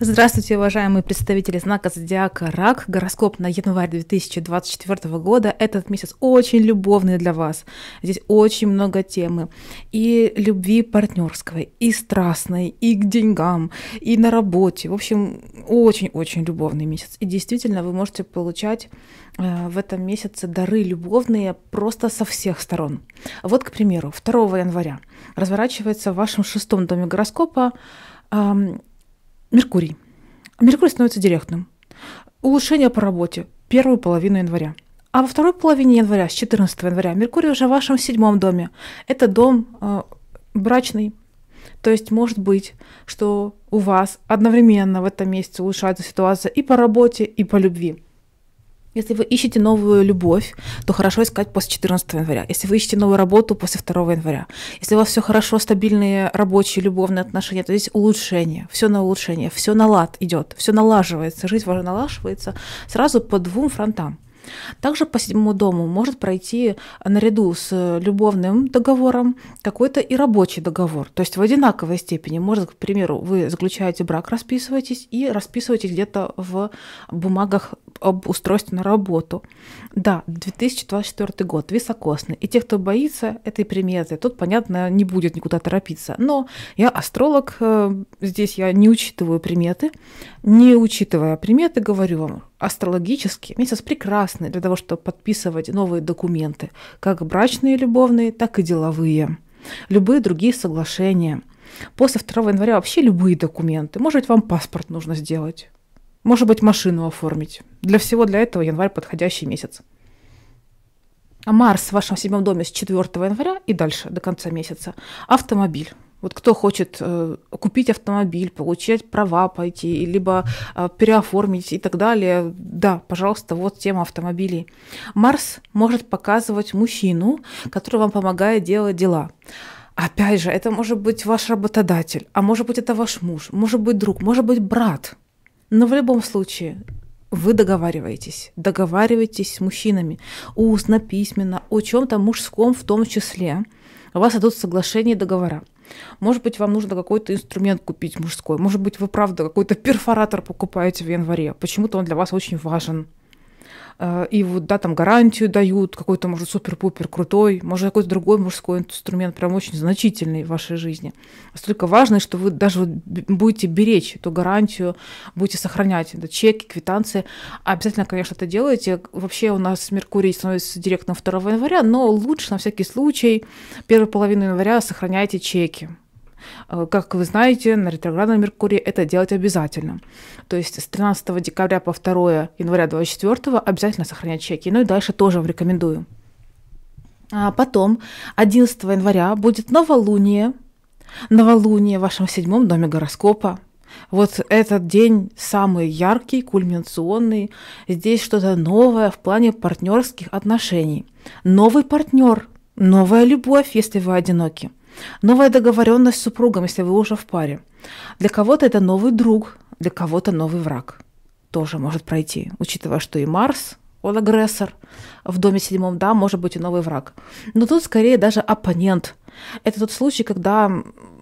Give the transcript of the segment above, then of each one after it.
Здравствуйте, уважаемые представители знака Зодиака Рак. Гороскоп на январь 2024 года. Этот месяц очень любовный для вас. Здесь очень много темы. И любви партнерской, и страстной, и к деньгам, и на работе. В общем, очень-очень любовный месяц. И действительно, вы можете получать э, в этом месяце дары любовные просто со всех сторон. Вот, к примеру, 2 января разворачивается в вашем шестом доме гороскопа Меркурий. Меркурий становится директным. Улучшение по работе первую половину января. А во второй половине января, с 14 января, Меркурий уже в вашем седьмом доме. Это дом э, брачный. То есть, может быть, что у вас одновременно в этом месяце улучшается ситуация и по работе, и по любви. Если вы ищете новую любовь, то хорошо искать после 14 января. Если вы ищете новую работу после 2 января. Если у вас все хорошо, стабильные рабочие, любовные отношения, то здесь улучшение, все на улучшение, все на лад идет, все налаживается, жизнь ваша налаживается сразу по двум фронтам. Также по седьмому дому может пройти наряду с любовным договором какой-то и рабочий договор. То есть в одинаковой степени. Может, к примеру, вы заключаете брак, расписываетесь и расписываетесь где-то в бумагах об устройстве на работу. Да, 2024 год, високосный. И те, кто боится этой приметы, тут, понятно, не будет никуда торопиться. Но я астролог, э, здесь я не учитываю приметы. Не учитывая приметы, говорю вам, астрологически месяц прекрасный для того, чтобы подписывать новые документы, как брачные, любовные, так и деловые. Любые другие соглашения – После 2 января вообще любые документы. Может быть, вам паспорт нужно сделать. Может быть, машину оформить. Для всего для этого январь подходящий месяц. А Марс в вашем седьмом доме с 4 января и дальше, до конца месяца. Автомобиль. Вот кто хочет э, купить автомобиль, получать права пойти, либо э, переоформить и так далее, да, пожалуйста, вот тема автомобилей. Марс может показывать мужчину, который вам помогает делать дела. Опять же, это может быть ваш работодатель, а может быть это ваш муж, может быть друг, может быть брат – но в любом случае, вы договариваетесь, договариваетесь с мужчинами, устно, письменно, о чем-то мужском в том числе. У вас идут соглашения и договора. Может быть, вам нужно какой-то инструмент купить мужской. Может быть, вы правда какой-то перфоратор покупаете в январе. Почему-то он для вас очень важен. Э, и вот, да, там гарантию дают, какой-то, может, супер-пупер крутой, может, какой-то другой мужской инструмент, прям очень значительный в вашей жизни. столько важный, что вы даже вот будете беречь эту гарантию, будете сохранять это чеки, квитанции. Обязательно, конечно, это делайте. Вообще у нас Меркурий становится директным 2 января, но лучше на всякий случай первую половину января сохраняйте чеки Э, как вы знаете, на ретроградном Меркурии это делать обязательно. То есть с 13 декабря по 2 января 24 обязательно сохранять чеки. Ну и дальше тоже вам рекомендую. А потом 11 января будет новолуние. Новолуние в вашем седьмом доме гороскопа. Вот этот день самый яркий, кульминационный. Здесь что-то новое в плане партнерских отношений. Новый партнер, новая любовь, если вы одиноки новая договоренность с супругом, если вы уже в паре. Для кого-то это новый друг, для кого-то новый враг. Тоже может пройти, учитывая, что и Марс, он агрессор в доме седьмом, да, может быть и новый враг. Но тут скорее даже оппонент. Это тот случай, когда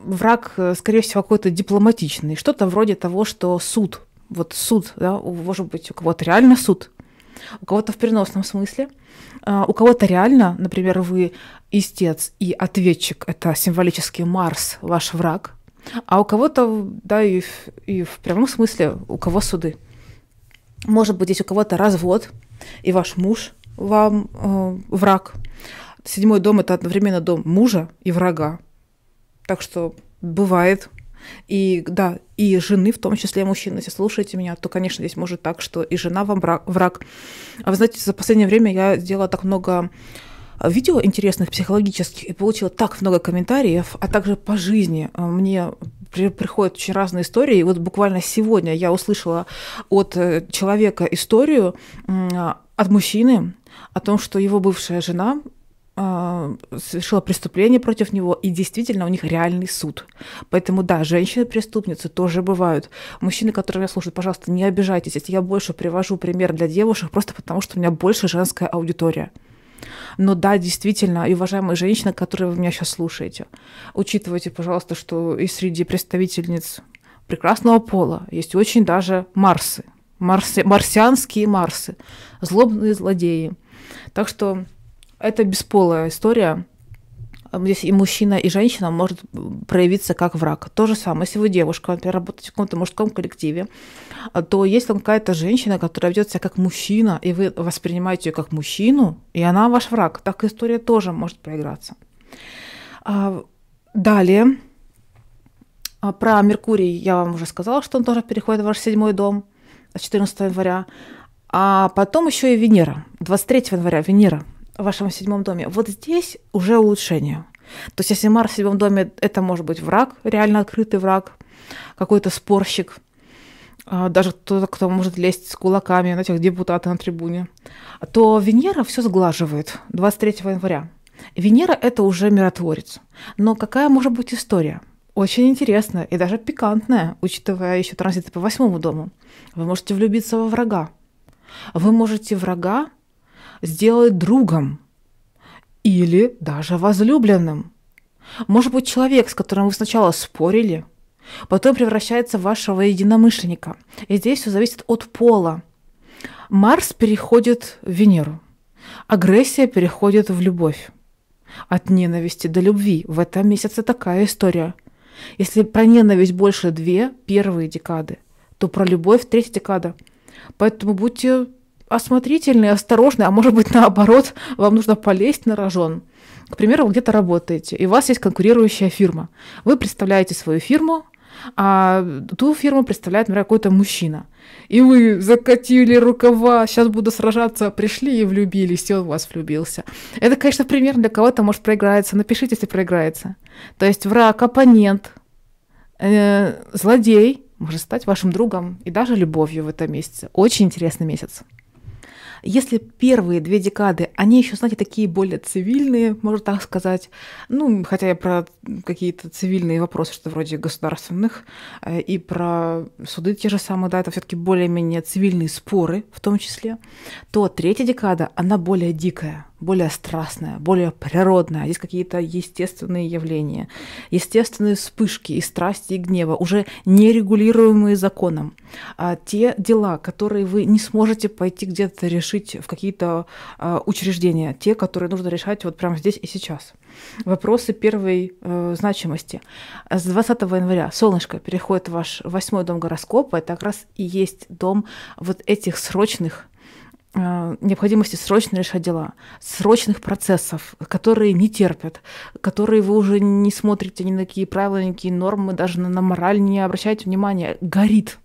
враг, скорее всего, какой-то дипломатичный, что-то вроде того, что суд, вот суд, да, может быть, у кого-то реально суд, у кого-то в переносном смысле, а, у кого-то реально, например, вы истец и ответчик, это символический Марс, ваш враг, а у кого-то, да, и в, и в прямом смысле, у кого суды. Может быть, здесь у кого-то развод, и ваш муж вам э, враг. Седьмой дом это одновременно дом мужа и врага. Так что бывает, и да, и жены, в том числе мужчин. Если слушаете меня, то, конечно, здесь может так, что и жена вам враг. А вы знаете, за последнее время я сделала так много э, видео интересных психологических и получила так много комментариев, а также по жизни э, мне приходят очень разные истории. И вот буквально сегодня я услышала от э, человека историю от мужчины о том, что его бывшая жена а, совершила преступление против него, и действительно у них реальный суд. Поэтому да, женщины-преступницы тоже бывают. Мужчины, которые меня слушают, пожалуйста, не обижайтесь, если я больше привожу пример для девушек, просто потому что у меня больше женская аудитория. Но да, действительно, и уважаемые женщины, которые вы меня сейчас слушаете, учитывайте, пожалуйста, что и среди представительниц прекрасного пола есть очень даже марсы, марси, марсианские марсы, злобные злодеи. Так что это бесполая история. Здесь и мужчина, и женщина может проявиться как враг. То же самое, если вы девушка, например, работаете в каком-то мужском коллективе, то если какая-то женщина, которая ведет себя как мужчина, и вы воспринимаете ее как мужчину, и она ваш враг, так история тоже может проиграться. А, далее, а, про Меркурий я вам уже сказала, что он тоже переходит в ваш седьмой дом 14 января. А потом еще и Венера. 23 января Венера в вашем седьмом доме, вот здесь уже улучшение. То есть если Марс в седьмом доме, это может быть враг, реально открытый враг, какой-то спорщик, а, даже кто-то, кто может лезть с кулаками на тех депутаты на трибуне, то Венера все сглаживает 23 января. Венера – это уже миротворец. Но какая может быть история? Очень интересная и даже пикантная, учитывая еще транзиты по восьмому дому. Вы можете влюбиться во врага. Вы можете врага сделать другом или даже возлюбленным. Может быть, человек, с которым вы сначала спорили, потом превращается в вашего единомышленника. И здесь все зависит от пола. Марс переходит в Венеру. Агрессия переходит в любовь. От ненависти до любви. В этом месяце такая история. Если про ненависть больше две первые декады, то про любовь третья декада. Поэтому будьте осмотрительный, осторожный, а может быть наоборот, вам нужно полезть на рожон. К примеру, вы где-то работаете, и у вас есть конкурирующая фирма. Вы представляете свою фирму, а ту фирму представляет, например, какой-то мужчина. И вы закатили рукава, сейчас буду сражаться, пришли и влюбились, и он в вас влюбился. Это, конечно, пример для кого-то может проиграться. Напишите, если проиграется. То есть враг, оппонент, э, злодей может стать вашим другом и даже любовью в этом месяце. Очень интересный месяц. Если первые две декады, они еще, знаете, такие более цивильные, можно так сказать, ну, хотя я про какие-то цивильные вопросы, что вроде государственных, э, и про суды те же самые, да, это все таки более-менее цивильные споры в том числе, то третья декада, она более дикая – более страстная, более природная. Здесь какие-то естественные явления, естественные вспышки и страсти, и гнева, уже нерегулируемые законом. А те дела, которые вы не сможете пойти где-то решить в какие-то а, учреждения, те, которые нужно решать вот прямо здесь и сейчас. Вопросы первой э, значимости. С 20 января солнышко переходит в ваш восьмой дом гороскопа. Это как раз и есть дом вот этих срочных Э, необходимости срочно решать дела, срочных процессов, которые не терпят, которые вы уже не смотрите ни на какие правила, ни на какие нормы, даже на, мораль не обращаете внимания, горит.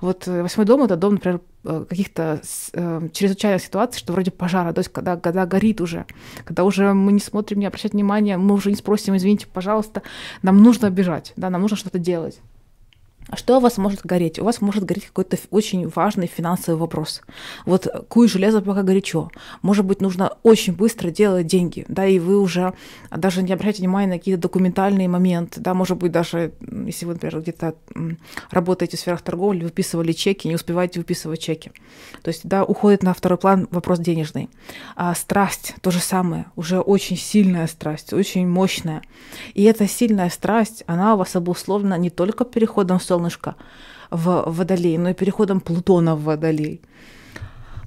Вот э, восьмой дом — это дом, например, э, каких-то э, чрезвычайных ситуаций, что вроде пожара, то есть когда, когда горит уже, когда уже мы не смотрим, не обращаем внимания, мы уже не спросим, извините, пожалуйста, нам нужно бежать, да, нам нужно что-то делать. А что у вас может гореть? У вас может гореть какой-то очень важный финансовый вопрос. Вот куй железо пока горячо. Может быть, нужно очень быстро делать деньги, да, и вы уже даже не обращайте внимания на какие-то документальные моменты, да, может быть, даже если вы, например, где-то работаете в сферах торговли, выписывали чеки, не успеваете выписывать чеки. То есть, да, уходит на второй план вопрос денежный. А страсть то же самое, уже очень сильная страсть, очень мощная. И эта сильная страсть, она у вас обусловлена не только переходом в солнышко в Водолей, но и переходом Плутона в Водолей.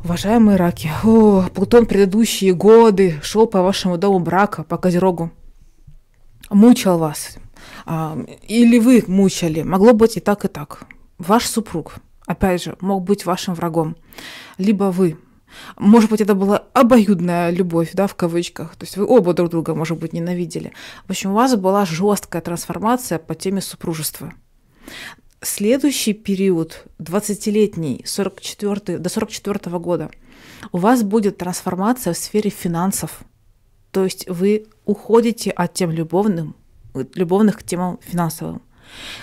Уважаемые раки, о, Плутон предыдущие годы шел по вашему дому брака, по Козерогу, мучал вас, а, или вы мучали, могло быть и так, и так. Ваш супруг, опять же, мог быть вашим врагом, либо вы. Может быть, это была обоюдная любовь, да, в кавычках. То есть вы оба друг друга, может быть, ненавидели. В общем, у вас была жесткая трансформация по теме супружества следующий период, 20-летний, 44, до 44 года, у вас будет трансформация в сфере финансов. То есть вы уходите от тем любовным, любовных к темам финансовым.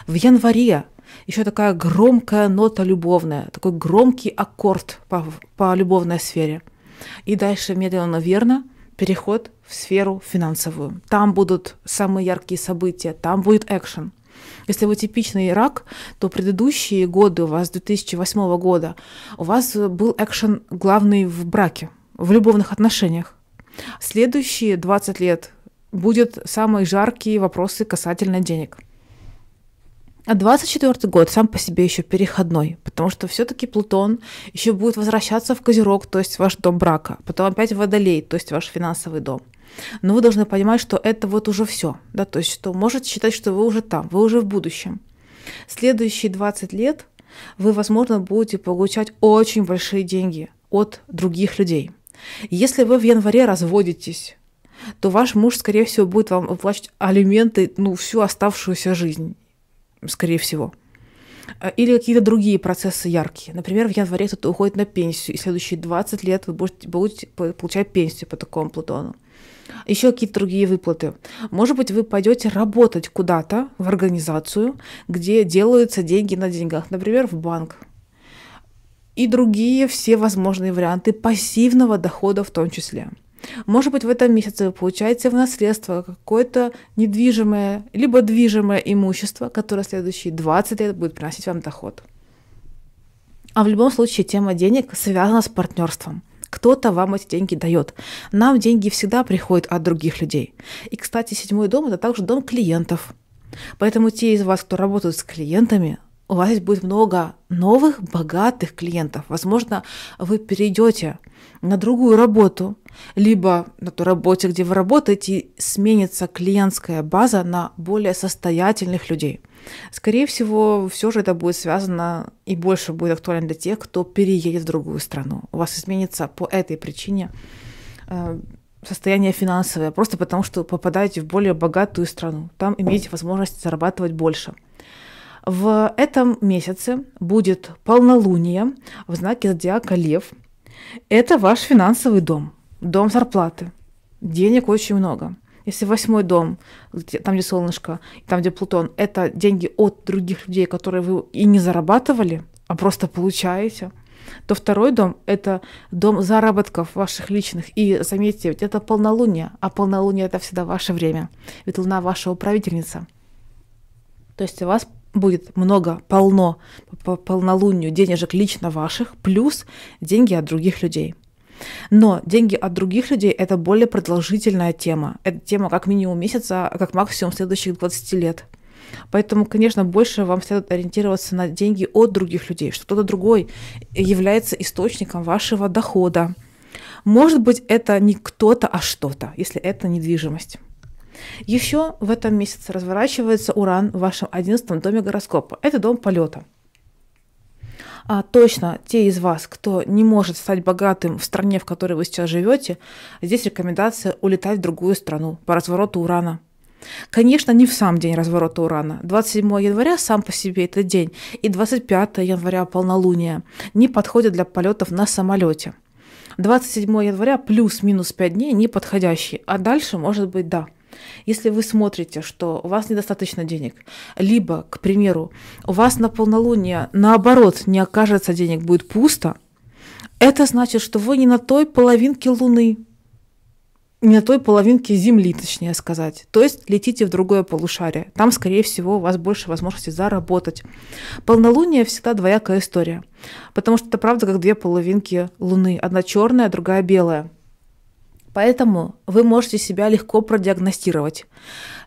В январе еще такая громкая нота любовная, такой громкий аккорд по, по любовной сфере. И дальше медленно, верно переход в сферу финансовую. Там будут самые яркие события, там будет экшен – если вы типичный рак, то предыдущие годы у вас 2008 года у вас был экшен главный в браке, в любовных отношениях. Следующие 20 лет будут самые жаркие вопросы касательно денег. А 24 год сам по себе еще переходной, потому что все-таки Плутон еще будет возвращаться в Козерог, то есть ваш дом брака, потом опять Водолей, то есть ваш финансовый дом но вы должны понимать, что это вот уже все, да, то есть что можете считать, что вы уже там, вы уже в будущем. Следующие 20 лет вы, возможно, будете получать очень большие деньги от других людей. Если вы в январе разводитесь, то ваш муж, скорее всего, будет вам выплачивать алименты ну, всю оставшуюся жизнь, скорее всего. А, или какие-то другие процессы яркие. Например, в январе кто-то уходит на пенсию, и следующие 20 лет вы будете, будете получать пенсию по такому Плутону еще какие-то другие выплаты. Может быть, вы пойдете работать куда-то в организацию, где делаются деньги на деньгах, например, в банк. И другие все возможные варианты пассивного дохода в том числе. Может быть, в этом месяце вы получаете в наследство какое-то недвижимое, либо движимое имущество, которое следующие 20 лет будет приносить вам доход. А в любом случае тема денег связана с партнерством. Кто-то вам эти деньги дает. Нам деньги всегда приходят от других людей. И, кстати, седьмой дом – это также дом клиентов. Поэтому те из вас, кто работают с клиентами, у вас будет много новых, богатых клиентов. Возможно, вы перейдете на другую работу, либо на ту работе, где вы работаете, сменится клиентская база на более состоятельных людей. Скорее всего, все же это будет связано и больше будет актуально для тех, кто переедет в другую страну. У вас изменится по этой причине э, состояние финансовое, просто потому что попадаете в более богатую страну. Там имеете возможность зарабатывать больше – в этом месяце будет полнолуние в знаке зодиака Лев. Это ваш финансовый дом, дом зарплаты. Денег очень много. Если восьмой дом, там, где солнышко, там, где Плутон, это деньги от других людей, которые вы и не зарабатывали, а просто получаете, то второй дом – это дом заработков ваших личных. И заметьте, ведь это полнолуние, а полнолуние – это всегда ваше время. Ведь Луна – ваша управительница. То есть у вас будет много, полно, по полнолунию денежек лично ваших, плюс деньги от других людей. Но деньги от других людей – это более продолжительная тема. Это тема как минимум месяца, а как максимум следующих 20 лет. Поэтому, конечно, больше вам следует ориентироваться на деньги от других людей, что кто-то другой является источником вашего дохода. Может быть, это не кто-то, а что-то, если это недвижимость. Еще в этом месяце разворачивается Уран в вашем одиннадцатом доме гороскопа. Это дом полета. А, точно, те из вас, кто не может стать богатым в стране, в которой вы сейчас живете, здесь рекомендация улетать в другую страну по развороту Урана. Конечно, не в сам день разворота Урана. 27 января сам по себе это день, и 25 января полнолуние не подходит для полетов на самолете. 27 января плюс-минус 5 дней неподходящий, а дальше может быть да – если вы смотрите, что у вас недостаточно денег, либо, к примеру, у вас на полнолуние наоборот не окажется денег, будет пусто, это значит, что вы не на той половинке Луны, не на той половинке Земли, точнее сказать. То есть летите в другое полушарие. Там, скорее всего, у вас больше возможности заработать. Полнолуние всегда двоякая история. Потому что это правда как две половинки Луны. Одна черная, другая белая. Поэтому вы можете себя легко продиагностировать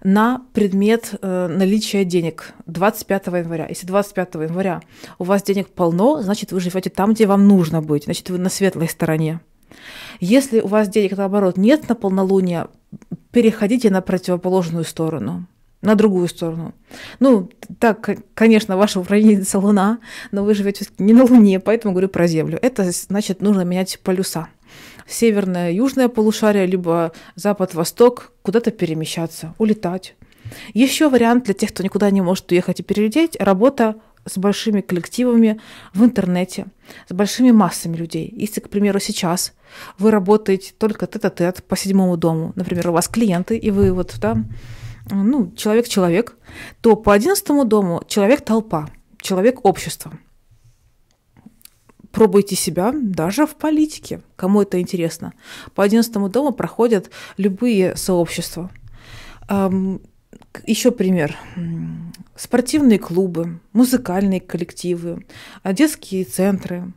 на предмет э, наличия денег 25 января. Если 25 января у вас денег полно, значит вы живете там, где вам нужно быть, значит вы на светлой стороне. Если у вас денег, наоборот, нет на полнолуние, переходите на противоположную сторону на другую сторону. Ну, так, конечно, ваша управленница Луна, но вы живете не на Луне, поэтому говорю про Землю. Это значит, нужно менять полюса северное, южное полушарие, либо запад-восток, куда-то перемещаться, улетать. Еще вариант для тех, кто никуда не может уехать и перелететь, работа с большими коллективами в интернете, с большими массами людей. Если, к примеру, сейчас вы работаете только тет-а-тет по седьмому дому, например, у вас клиенты, и вы вот там, да, ну, человек-человек, то по одиннадцатому дому человек-толпа, человек-общество – Пробуйте себя даже в политике, кому это интересно. По 11 дому проходят любые сообщества. Еще пример. Спортивные клубы, музыкальные коллективы, а, детские центры,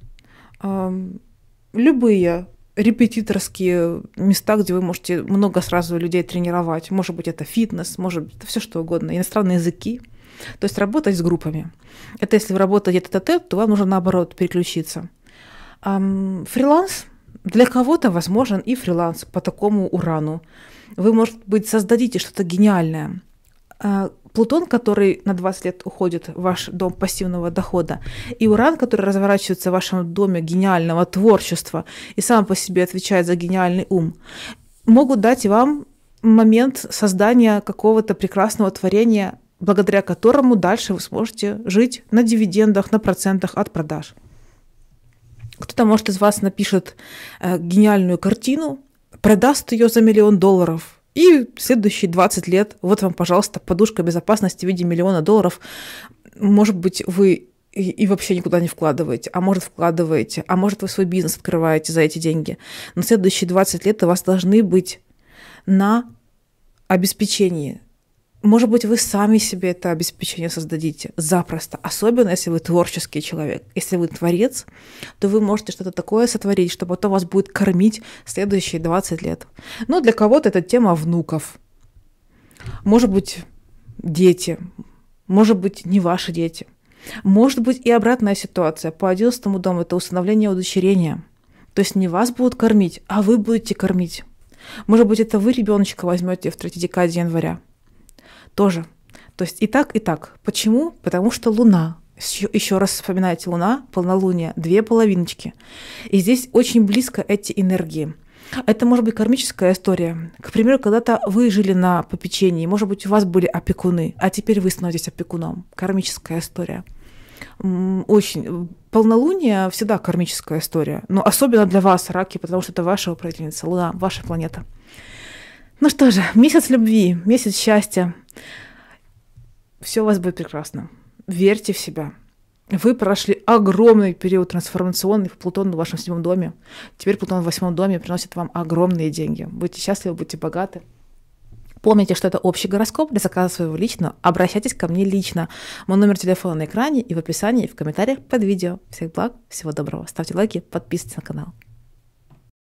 любые репетиторские места, где вы можете много сразу людей тренировать. Может быть, это фитнес, может быть, это все что угодно, иностранные языки – то есть работать с группами. Это если вы работаете то тет -тет, то вам нужно наоборот переключиться. Фриланс для кого-то возможен и фриланс по такому урану. Вы, может быть, создадите что-то гениальное. А, Плутон, который на 20 лет уходит в ваш дом пассивного дохода, и Уран, который разворачивается в вашем доме гениального творчества и сам по себе отвечает за гениальный ум, могут дать вам момент создания какого-то прекрасного творения благодаря которому дальше вы сможете жить на дивидендах, на процентах от продаж. Кто-то, может, из вас напишет э, гениальную картину, продаст ее за миллион долларов, и следующие 20 лет, вот вам, пожалуйста, подушка безопасности в виде миллиона долларов. Может быть, вы и, и вообще никуда не вкладываете, а может вкладываете, а может вы свой бизнес открываете за эти деньги. Но следующие 20 лет у вас должны быть на обеспечении может быть, вы сами себе это обеспечение создадите запросто, особенно если вы творческий человек. Если вы творец, то вы можете что-то такое сотворить, что потом вас будет кормить следующие 20 лет. Но ну, для кого-то это тема внуков. Может быть, дети. Может быть, не ваши дети. Может быть, и обратная ситуация. По 11 дому это установление удочерения. То есть не вас будут кормить, а вы будете кормить. Может быть, это вы ребеночка возьмете в третьей декаде января тоже. То есть и так, и так. Почему? Потому что Луна. Еще, раз вспоминайте Луна, полнолуние, две половиночки. И здесь очень близко эти энергии. Это может быть кармическая история. К примеру, когда-то вы жили на попечении, может быть, у вас были опекуны, а теперь вы становитесь опекуном. Кармическая история. Очень. Полнолуние всегда кармическая история, но особенно для вас, раки, потому что это ваша управительница, Луна, ваша планета. Ну что же, месяц любви, месяц счастья. Все у вас будет прекрасно. Верьте в себя. Вы прошли огромный период трансформационный в Плутон в вашем седьмом доме. Теперь Плутон в восьмом доме приносит вам огромные деньги. Будьте счастливы, будьте богаты. Помните, что это общий гороскоп для заказа своего личного. Обращайтесь ко мне лично. Мой номер телефона на экране и в описании, и в комментариях под видео. Всех благ, всего доброго. Ставьте лайки, подписывайтесь на канал.